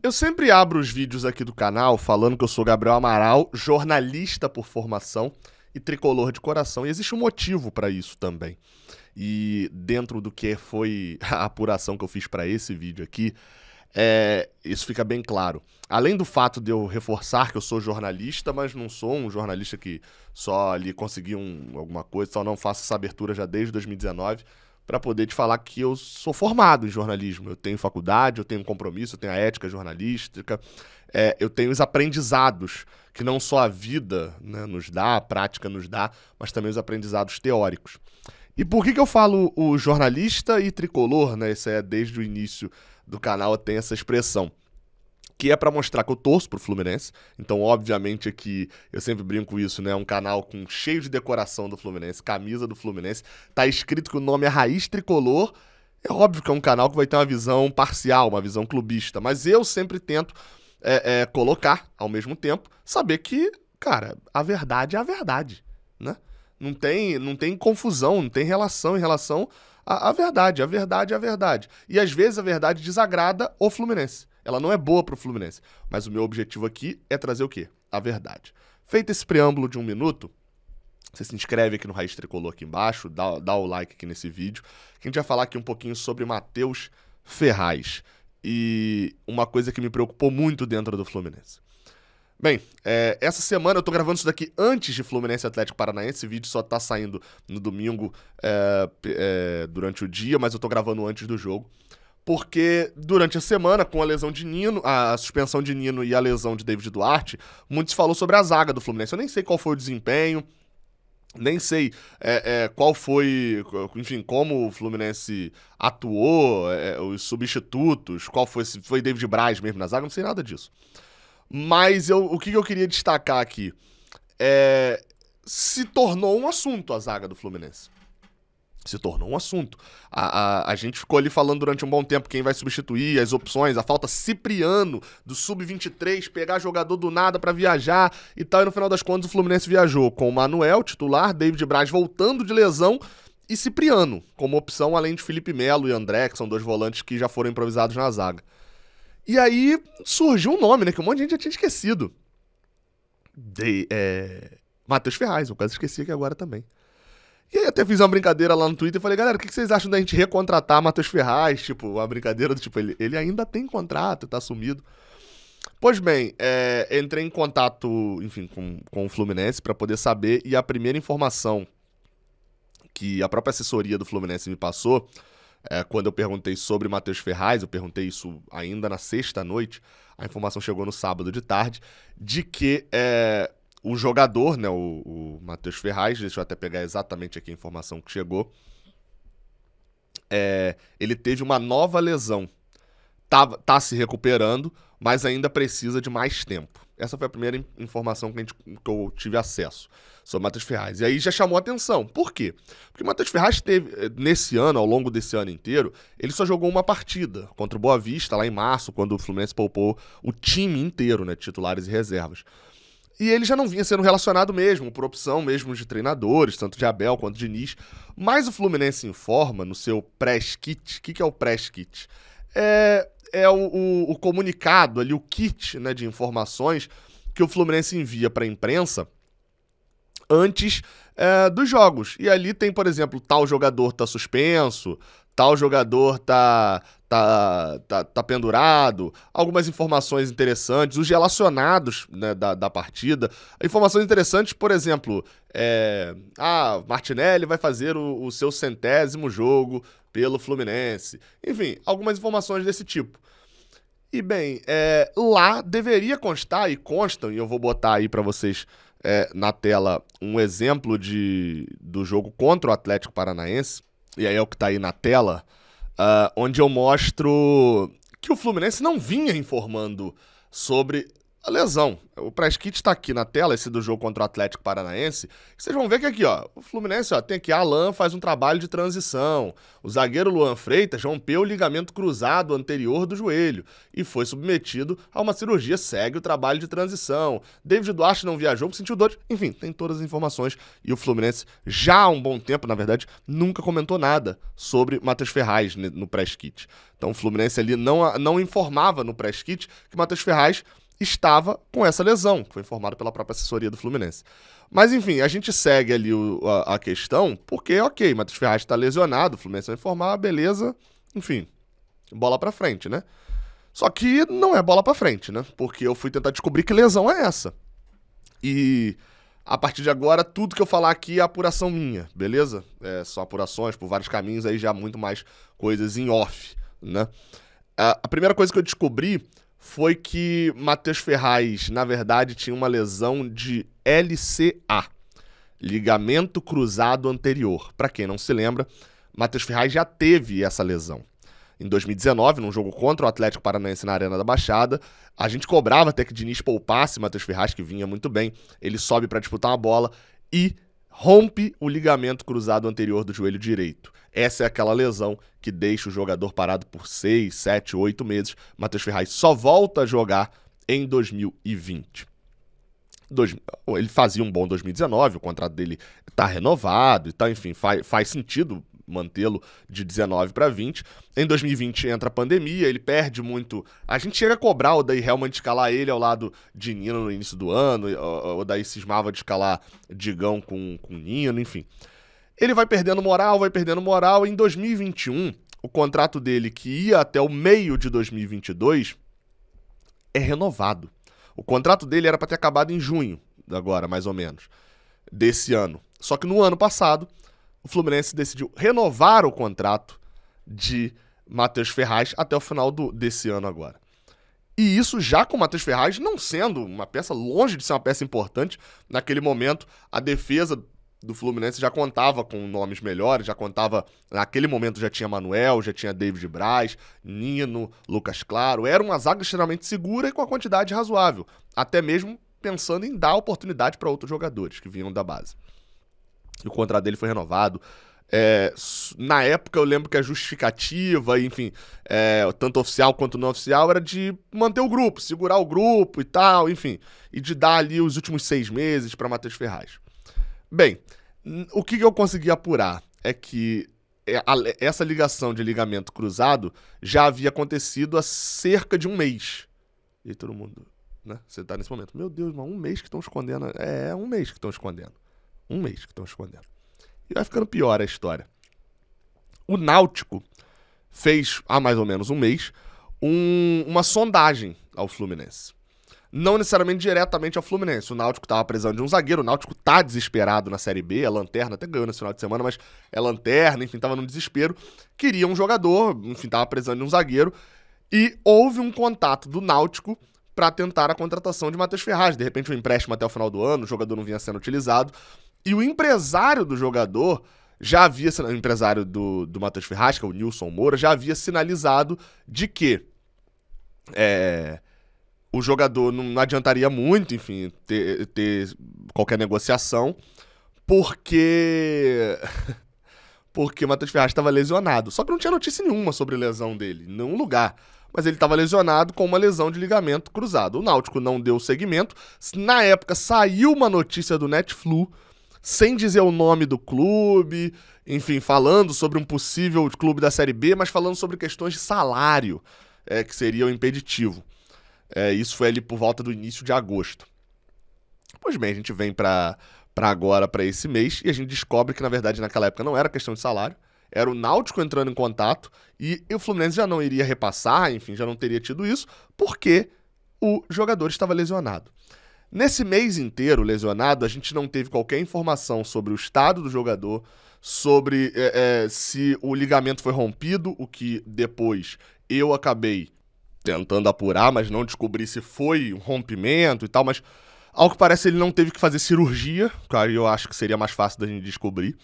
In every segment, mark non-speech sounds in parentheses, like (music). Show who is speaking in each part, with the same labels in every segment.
Speaker 1: Eu sempre abro os vídeos aqui do canal falando que eu sou Gabriel Amaral, jornalista por formação e tricolor de coração. E existe um motivo para isso também. E dentro do que foi (laughs) a apuração que eu fiz para esse vídeo aqui, é, isso fica bem claro. Além do fato de eu reforçar que eu sou jornalista, mas não sou um jornalista que só ali conseguiu um, alguma coisa, só não faço essa abertura já desde 2019 para poder te falar que eu sou formado em jornalismo. Eu tenho faculdade, eu tenho compromisso, eu tenho a ética jornalística, é, eu tenho os aprendizados que não só a vida né, nos dá, a prática nos dá, mas também os aprendizados teóricos. E por que, que eu falo o jornalista e tricolor, né? Isso é desde o início do canal, tem essa expressão que é para mostrar que eu torço pro Fluminense. Então, obviamente, aqui eu sempre brinco isso, né? Um canal com cheio de decoração do Fluminense, camisa do Fluminense. Tá escrito que o nome é Raiz Tricolor. É óbvio que é um canal que vai ter uma visão parcial, uma visão clubista, mas eu sempre tento é, é, colocar, ao mesmo tempo, saber que, cara, a verdade é a verdade, né? Não tem, não tem confusão, não tem relação em relação à, à verdade. A verdade é a verdade. E às vezes a verdade desagrada o Fluminense. Ela não é boa para o Fluminense, mas o meu objetivo aqui é trazer o quê? A verdade. Feito esse preâmbulo de um minuto, você se inscreve aqui no Raiz Tricolor aqui embaixo, dá, dá o like aqui nesse vídeo, que a gente vai falar aqui um pouquinho sobre Matheus Ferraz. E uma coisa que me preocupou muito dentro do Fluminense. Bem, é, essa semana eu tô gravando isso daqui antes de Fluminense Atlético Paranaense. Esse vídeo só tá saindo no domingo é, é, durante o dia, mas eu tô gravando antes do jogo porque durante a semana, com a lesão de Nino, a suspensão de Nino e a lesão de David Duarte, muitos falou sobre a zaga do Fluminense. Eu nem sei qual foi o desempenho, nem sei é, é, qual foi, enfim, como o Fluminense atuou, é, é os substitutos, qual foi, se foi David Braz mesmo na zaga, não sei nada disso. Mas eu, o que eu queria destacar aqui é. Se tornou um assunto a zaga do Fluminense se tornou um assunto. A, a, a, gente ficou ali falando durante um bom tempo quem vai substituir, as opções, a falta Cipriano do sub-23, pegar jogador do nada para viajar e tal. E no final das contas o Fluminense viajou com o Manuel, titular, David Braz voltando de lesão e Cipriano como opção, além de Felipe Melo e André, que são dois volantes que já foram improvisados na zaga. E aí surgiu um nome, né, que um monte de gente já tinha esquecido. De, é... Matheus Ferraz, eu quase esqueci aqui agora também. E aí até fiz uma brincadeira lá no Twitter e falei, galera, o que vocês acham da gente recontratar Matheus Ferraz? Tipo, uma brincadeira do tipo, ele, ele ainda tem contrato, tá sumido. Pois bem, é, entrei em contato, enfim, com, com o Fluminense para poder saber, e a primeira informação que a própria assessoria do Fluminense me passou, é, quando eu perguntei sobre Matheus Ferraz, eu perguntei isso ainda na sexta noite, a informação chegou no sábado de tarde, de que é, o jogador, né, o, o Matheus Ferraz, deixa eu até pegar exatamente aqui a informação que chegou, é, ele teve uma nova lesão. Tá, tá se recuperando, mas ainda precisa de mais tempo. Essa foi a primeira informação que, a gente, que eu tive acesso sobre o Matheus Ferraz. E aí já chamou atenção. Por quê? Porque o Matheus Ferraz teve, eh, nesse ano, ao longo desse ano inteiro, ele só jogou uma partida contra o Boa Vista, lá em março, quando o Fluminense poupou o time inteiro, né? Titulares e reservas. E ele já não vinha sendo relacionado mesmo, por opção mesmo de treinadores, tanto de Abel quanto de Diniz. Mas o Fluminense informa no seu press kit. O que, que é o press kit? É, é o, o, o comunicado ali, o kit né, de informações que o Fluminense envia para a imprensa antes é, dos jogos. E ali tem, por exemplo, tal jogador tá suspenso, tal jogador tá, tá, tá, tá pendurado, algumas informações interessantes, os relacionados né, da, da partida. Informações interessantes, por exemplo, é, ah, Martinelli vai fazer o, o seu centésimo jogo pelo Fluminense. Enfim, algumas informações desse tipo. E bem, é, lá deveria constar, e constam, e eu vou botar aí para vocês é, na tela um exemplo de, do jogo contra o Atlético Paranaense, e aí é o que tá aí na tela uh, onde eu mostro que o Fluminense não vinha informando sobre a lesão. O press kit está aqui na tela, esse do jogo contra o Atlético Paranaense. Vocês vão ver que aqui, ó, o Fluminense, ó, tem aqui Alan faz um trabalho de transição. O zagueiro Luan Freitas rompeu o ligamento cruzado anterior do joelho e foi submetido a uma cirurgia, segue o trabalho de transição. David Duarte não viajou porque sentiu dor. Enfim, tem todas as informações e o Fluminense já há um bom tempo, na verdade, nunca comentou nada sobre Matheus Ferraz no press kit. Então o Fluminense ali não, não informava no press kit que Matheus Ferraz estava com essa lesão, que foi informado pela própria assessoria do Fluminense. Mas enfim, a gente segue ali o, a, a, questão, porque ok, Matheus Ferraz está lesionado, o Fluminense vai informar, beleza, enfim, bola para frente, né? Só que não é bola para frente, né? Porque eu fui tentar descobrir que lesão é essa. E a partir de agora, tudo que eu falar aqui é apuração minha, beleza? É, são apurações por vários caminhos, aí já muito mais coisas em off, né? A, a primeira coisa que eu descobri foi que Matheus Ferraz, na verdade, tinha uma lesão de LCA, ligamento cruzado anterior. Para quem não se lembra, Matheus Ferraz já teve essa lesão. Em 2019, num jogo contra o Atlético Paranaense na Arena da Baixada, a gente cobrava até que Diniz poupasse Matheus Ferraz, que vinha muito bem. Ele sobe para disputar uma bola e rompe o ligamento cruzado anterior do joelho direito. Essa é aquela lesão que deixa o jogador parado por 6, 7, 8 meses. Matheus Ferraz só volta a jogar em 2020. ele fazia um bom 2019, o contrato dele está renovado e então, tal, enfim, faz, faz sentido mantê-lo de 19 para 20. Em 2020 entra a pandemia, ele perde muito. A gente chega a cobrar o Daí realmente de escalar ele ao lado de Nino no início do ano, o Daí cismava de escalar Digão com, com Nino, enfim. Ele vai perdendo moral, vai perdendo moral. Em 2021, o contrato dele, que ia até o meio de 2022, é renovado. O contrato dele era para ter acabado em junho, agora, mais ou menos, desse ano. Só que no ano passado, o Fluminense decidiu renovar o contrato de Matheus Ferraz até o final do, desse ano agora. E isso já com o Matheus Ferraz não sendo uma peça, longe de ser uma peça importante. Naquele momento, a defesa do Fluminense já contava com nomes melhores, já contava. Naquele momento já tinha Manuel, já tinha David Braz, Nino, Lucas Claro. Era uma zaga extremamente segura e com a quantidade razoável. Até mesmo pensando em dar oportunidade para outros jogadores que vinham da base o contrato dele foi renovado. É, na época eu lembro que a justificativa, enfim, é, tanto oficial quanto não oficial, era de manter o grupo, segurar o grupo e tal, enfim, e de dar ali os últimos seis meses para Matheus Ferraz. Bem, o que, que eu consegui apurar é que é, essa ligação de ligamento cruzado já havia acontecido há cerca de um mês. E todo mundo, né? Você tá nesse momento, meu Deus, mas um mês que estão escondendo. É, é um mês que estão escondendo. Um mês que estão escondendo. E vai ficando pior a história. O Náutico fez, há mais ou menos um mês, um, uma sondagem ao Fluminense. Não necessariamente diretamente ao Fluminense. O Náutico estava precisando de um zagueiro. O Náutico tá desesperado na Série B. A Lanterna até ganhou nesse final de semana, mas é Lanterna, enfim, estava num desespero. Queria um jogador, enfim, estava precisando de um zagueiro. E houve um contato do Náutico para tentar a contratação de Matheus Ferraz. De repente, um empréstimo até o final do ano, o jogador não vinha sendo utilizado. E o empresário do jogador já havia, o empresário do, do Matheus Ferraz, que é o Nilson Moura, já havia sinalizado de que é, o jogador não, adiantaria muito, enfim, ter, ter qualquer negociação, porque. (laughs) porque o Matheus Ferraz estava lesionado. Só que não tinha notícia nenhuma sobre lesão dele, em nenhum lugar. Mas ele estava lesionado com uma lesão de ligamento cruzado. O Náutico não deu seguimento. Na época saiu uma notícia do Netflu sem dizer o nome do clube, enfim, falando sobre um possível clube da Série B, mas falando sobre questões de salário, é, que seria o impeditivo. É, isso foi ali por volta do início de agosto. Pois bem, a gente vem para agora, para esse mês, e a gente descobre que, na verdade, naquela época não era questão de salário, era o Náutico entrando em contato e, e o Fluminense já não iria repassar, enfim, já não teria tido isso, porque o jogador estava lesionado. Nesse mês inteiro lesionado, a gente não teve qualquer informação sobre o estado do jogador, sobre é, é, se o ligamento foi rompido, o que depois eu acabei tentando apurar, mas não descobri se foi um rompimento e tal, mas ao que parece ele não teve que fazer cirurgia, cara, eu acho que seria mais fácil da gente descobrir.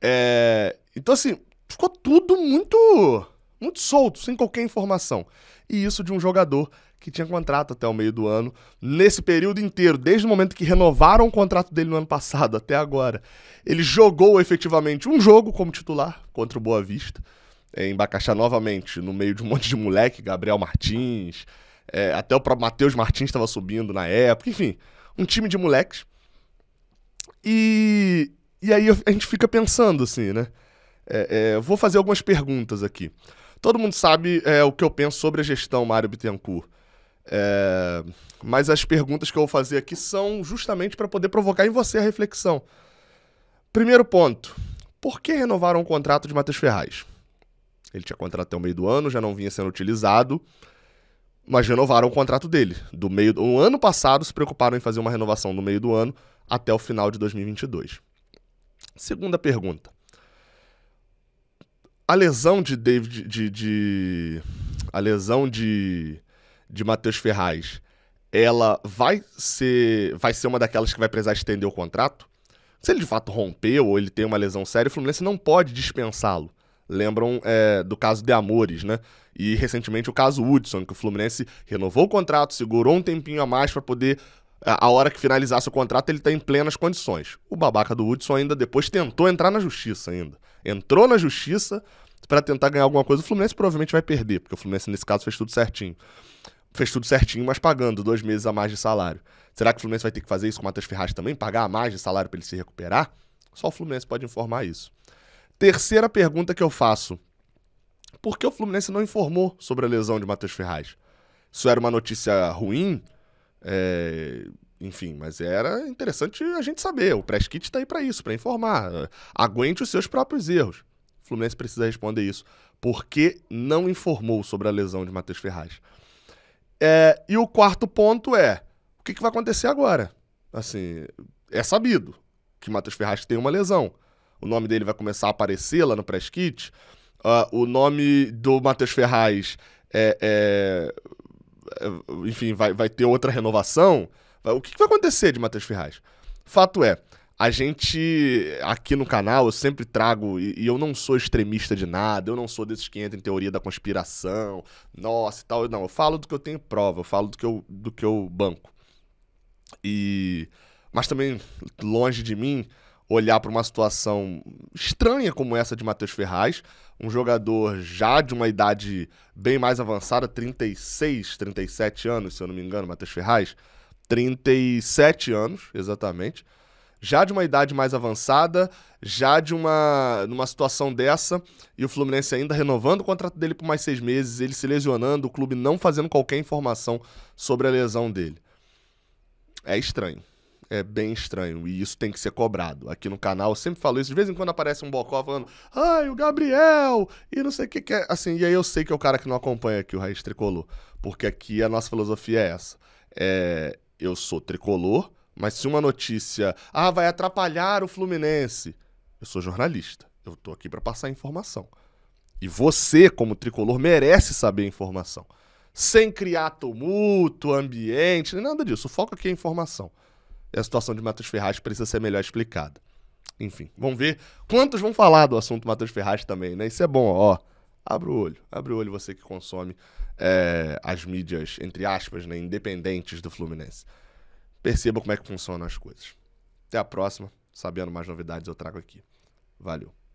Speaker 1: É, então assim, ficou tudo muito muito solto, sem qualquer informação. E isso de um jogador que tinha contrato até o meio do ano, nesse período inteiro, desde o momento que renovaram o contrato dele no ano passado até agora, ele jogou efetivamente um jogo como titular contra o Boa Vista, é, em Bacaxá novamente, no meio de um (laughs) monte de moleque, Gabriel Martins, é, até o próprio Matheus Martins estava subindo na época, enfim, um time de moleques. E, e aí a gente fica pensando assim, né? É, é, vou fazer algumas perguntas aqui. Todo mundo sabe é, o que eu penso sobre a gestão Mário Bittencourt. É... Mas as perguntas que eu vou fazer aqui são justamente para poder provocar em você a reflexão. Primeiro ponto: por que renovaram o contrato de Matheus Ferraz? Ele tinha contrato até o meio do ano, já não vinha sendo utilizado, mas renovaram o contrato dele. Do meio do o ano passado, se preocuparam em fazer uma renovação do meio do ano até o final de 2022. Segunda pergunta. A lesão de David. de, de... A lesão de de Matheus Ferraz, ela vai ser, vai ser uma daquelas que vai precisar estender o contrato? Se ele de fato rompeu ou ele tem uma lesão séria, o Fluminense não pode dispensá-lo. Lembram é, do caso de Amores, né? E recentemente o caso Hudson, que o Fluminense renovou o contrato, segurou um tempinho a mais para poder é, a hora que finalizasse o contrato, ele está em plenas condições. O babaca do Hudson ainda depois tentou entrar na justiça ainda. Entrou na justiça para tentar ganhar alguma coisa. O Fluminense provavelmente vai perder, porque o Fluminense nesse caso fez tudo certinho fez tudo certinho, mas pagando dois meses a mais de salário. Será que o Fluminense vai ter que fazer isso com o Matheus Ferraz também? Pagar a mais de salário para ele se recuperar? Só o Fluminense pode informar isso. Terceira pergunta que eu faço. Por que o Fluminense não informou sobre a lesão de Matheus Ferraz? Isso era uma notícia ruim? É, enfim, mas era interessante a gente saber. O press kit está aí para isso, para informar. Aguente os seus próprios erros. O Fluminense precisa responder isso. Por que não informou sobre a lesão de Matheus Ferraz? É, e o quarto ponto é: o que, que vai acontecer agora? Assim, é sabido que Matheus Ferraz tem uma lesão. O nome dele vai começar a aparecer lá no press kit. Uh, o nome do Matheus Ferraz é, é, é, enfim, vai, vai ter outra renovação. O que, que vai acontecer de Matheus Ferraz? Fato é, a gente, aqui no canal, eu sempre trago, e, e, eu não sou extremista de nada, eu não sou desses que entram em teoria da conspiração, nossa e tal. Não, eu falo do que eu tenho prova, eu falo do que eu, do que eu banco. E. Mas também, longe de mim, olhar para uma situação estranha como essa de Matheus Ferraz, um jogador já de uma idade bem mais avançada, 36, 37 anos, se eu não me engano, Matheus Ferraz. 37 anos, exatamente já de uma idade mais avançada, já de uma numa situação dessa, e o Fluminense ainda renovando o contrato dele por mais seis meses, ele se lesionando, o clube não fazendo qualquer informação sobre a lesão dele. É estranho. É bem estranho e isso tem que ser cobrado. Aqui no canal eu sempre falo isso. De vez em quando aparece um bocó falando, ai, o Gabriel, e não sei o que, quer, é. Assim, e aí eu sei que é o cara que não acompanha aqui o Raiz Tricolor, porque aqui a nossa filosofia é essa. É, eu sou tricolor, mas se uma notícia, ah, vai atrapalhar o Fluminense, eu sou jornalista. Eu estou aqui para passar informação. E você, como tricolor, merece saber a informação. Sem criar tumulto, ambiente, nada disso. O foco aqui é informação. E a situação de Matheus Ferraz precisa ser melhor explicada. Enfim, vamos ver quantos vão falar do assunto Matheus Ferraz também, né? Isso é bom, ó. Abre o olho, abre o olho você que consome é, as mídias, entre aspas, né, independentes do Fluminense percebam como é que funcionam as coisas. Até a próxima. Sabendo mais novidades, eu trago aqui. Valeu.